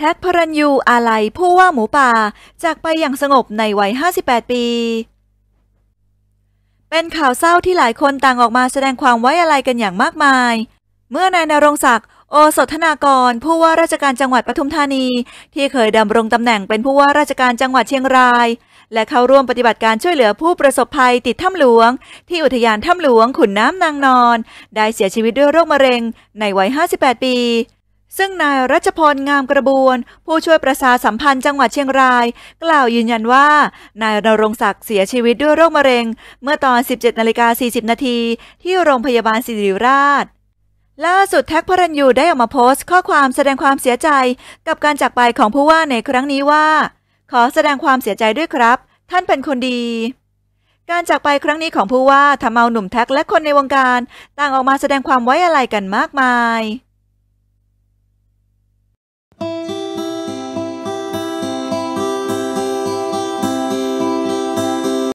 แท็กพรัญยูอาลัย ผู้ว่าหมูป่า จากไปอย่างสงบในวัย 58 ปี เป็นข่าวเศร้าที่หลายคนต่างออกมาแสดงความไว้อะไรกันอย่างมากมาย เมื่อนายนรงศักดิ์โอสถนากร ผู้ว่าราชการจังหวัดปทุมธานี ที่เคยดำรงตำแหน่งเป็นผู้ว่าราชการจังหวัดเชียงราย และเข้าร่วมปฏิบัติการช่วยเหลือผู้ประสบภัยติดถ้ำหลวง ที่อุทยานถ้ำหลวง ขุนน้ำนางนอน ได้เสียชีวิตด้วยโรคมะเร็ง ในวัย 58 ปีซึ่งนายรัชพรงามกระบวน ผู้ช่วยประชาสัมพันธ์จังหวัดเชียงราย กล่าวยืนยันว่านายนรงศักดิ์เสียชีวิตด้วยโรคมะเร็ง เมื่อตอน 17นาฬิกา40 นาที ที่โรงพยาบาลศิริราช ล่าสุดแท็กพรัญยูได้ออกมาโพสต์ข้อความแสดงความเสียใจ กับการจากไปของผู้ว่าในครั้งนี้ว่า ขอแสดงความเสียใจด้วยครับ ท่านเป็นคนดี การจากไปครั้งนี้ของผู้ว่าทำเอาหนุ่มแท็กและคนในวงการ ต่างออกมาแสดงความไว้อะไรกันมากมาย